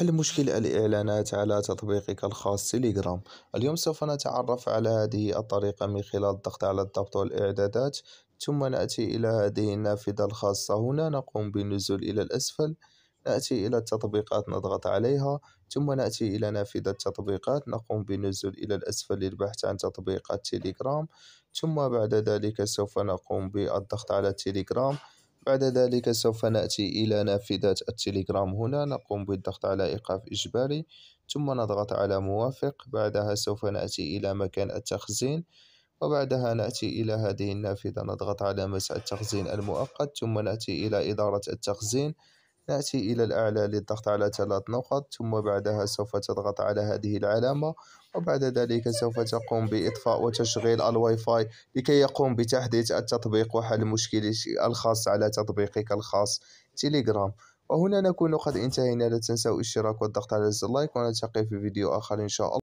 حل مشكل الإعلانات على تطبيقك الخاص تيليجرام اليوم سوف نتعرف على هذه الطريقة من خلال الضغط على الضغط والإعدادات ثم نأتي إلى هذه النافذة الخاصة هنا نقوم بالنزول إلى الأسفل نأتي إلى التطبيقات نضغط عليها ثم نأتي إلى نافذة التطبيقات نقوم بالنزول إلى الأسفل للبحث عن تطبيقات تيليجرام ثم بعد ذلك سوف نقوم بالضغط على تيليجرام بعد ذلك سوف نأتي إلى نافذة التليجرام هنا نقوم بالضغط على إيقاف إجباري ثم نضغط على موافق بعدها سوف نأتي إلى مكان التخزين وبعدها نأتي إلى هذه النافذة نضغط على مسح التخزين المؤقت ثم نأتي إلى إدارة التخزين نأتي إلى الأعلى للضغط على ثلاث نقط ثم بعدها سوف تضغط على هذه العلامة وبعد ذلك سوف تقوم بإطفاء وتشغيل الواي فاي لكي يقوم بتحديث التطبيق وحل مشكلة الخاص على تطبيقك الخاص تيليجرام وهنا نكون قد انتهينا لا تنسوا الاشتراك والضغط على زر اللايك ونلتقي في فيديو آخر إن شاء الله